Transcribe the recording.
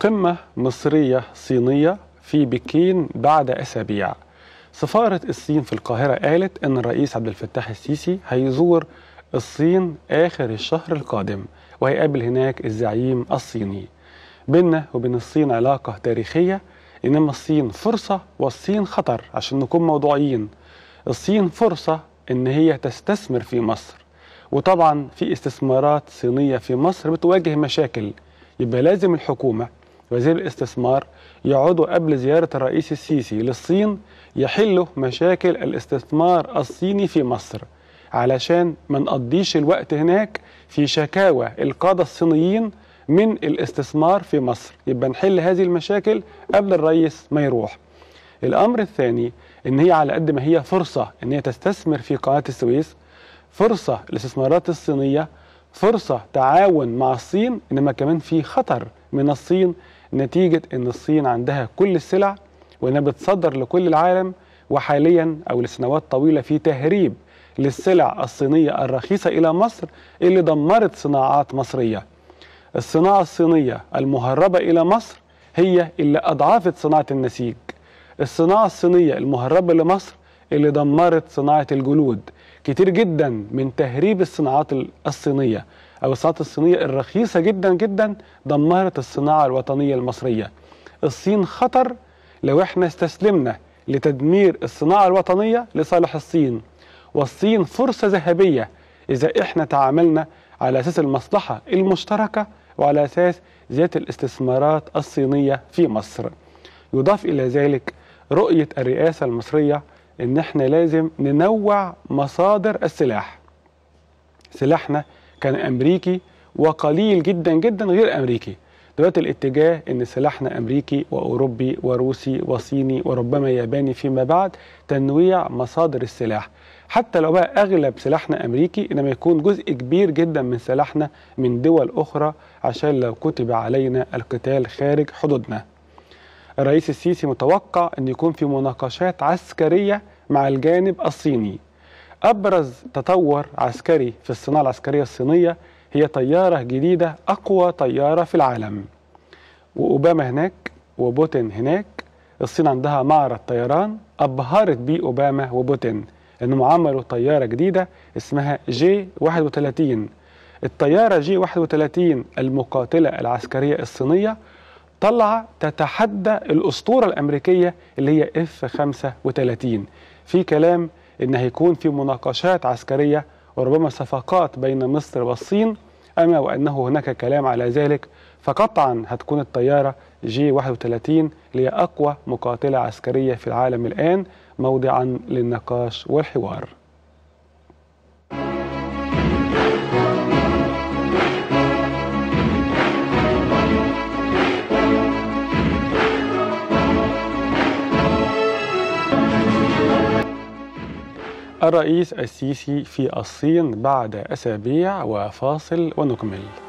قمة مصرية صينية في بكين بعد أسابيع سفارة الصين في القاهرة قالت أن الرئيس عبد الفتاح السيسي هيزور الصين آخر الشهر القادم وهيقابل هناك الزعيم الصيني بيننا وبين الصين علاقة تاريخية إنما الصين فرصة والصين خطر عشان نكون موضوعيين الصين فرصة إن هي تستثمر في مصر وطبعا في استثمارات صينية في مصر بتواجه مشاكل يبقى لازم الحكومة وزير الاستثمار يعود قبل زيارة الرئيس السيسي للصين يحلوا مشاكل الاستثمار الصيني في مصر علشان ما نقضيش الوقت هناك في شكاوى القادة الصينيين من الاستثمار في مصر يبقى نحل هذه المشاكل قبل الرئيس ما يروح الأمر الثاني إن هي على قد ما هي فرصة إن هي تستثمر في قناة السويس فرصة الاستثمارات الصينية فرصة تعاون مع الصين إنما كمان في خطر من الصين نتيجة أن الصين عندها كل السلع وأنها بتصدر لكل العالم وحاليا أو لسنوات طويلة في تهريب للسلع الصينية الرخيصة إلى مصر اللي دمرت صناعات مصرية الصناعة الصينية المهربة إلى مصر هي اللي أضعفت صناعة النسيج الصناعة الصينية المهربة لمصر اللي دمرت صناعة الجلود كتير جدا من تهريب الصناعات الصينية أو الصناعات الصينية الرخيصة جدا جدا دمرت الصناعة الوطنية المصرية الصين خطر لو احنا استسلمنا لتدمير الصناعة الوطنية لصالح الصين والصين فرصة ذهبية إذا إحنا تعاملنا على أساس المصلحة المشتركة وعلى أساس زيادة الاستثمارات الصينية في مصر يضاف إلى ذلك رؤية الرئاسة المصرية إن إحنا لازم ننوع مصادر السلاح سلاحنا كان أمريكي وقليل جدا جدا غير أمريكي دلوقتي الاتجاه ان سلاحنا امريكي واوروبي وروسي وصيني وربما ياباني فيما بعد تنويع مصادر السلاح حتى لو بقى اغلب سلاحنا امريكي انما يكون جزء كبير جدا من سلاحنا من دول اخرى عشان لو كتب علينا القتال خارج حدودنا الرئيس السيسي متوقع ان يكون في مناقشات عسكريه مع الجانب الصيني أبرز تطور عسكري في الصناعة العسكرية الصينية هي طيارة جديدة أقوى طيارة في العالم وأوباما هناك وبوتين هناك الصين عندها معرض طيران أبهرت بيه أوباما وبوتين أنهم عملوا طيارة جديدة اسمها جي 31 الطيارة جي 31 المقاتلة العسكرية الصينية طلع تتحدى الأسطورة الأمريكية اللي هي F 35 في كلام ان هيكون في مناقشات عسكريه وربما صفقات بين مصر والصين اما وانه هناك كلام على ذلك فقطعا هتكون الطياره جي 31 هي اقوى مقاتله عسكريه في العالم الان موضعا للنقاش والحوار الرئيس السيسي في الصين بعد أسابيع وفاصل ونكمل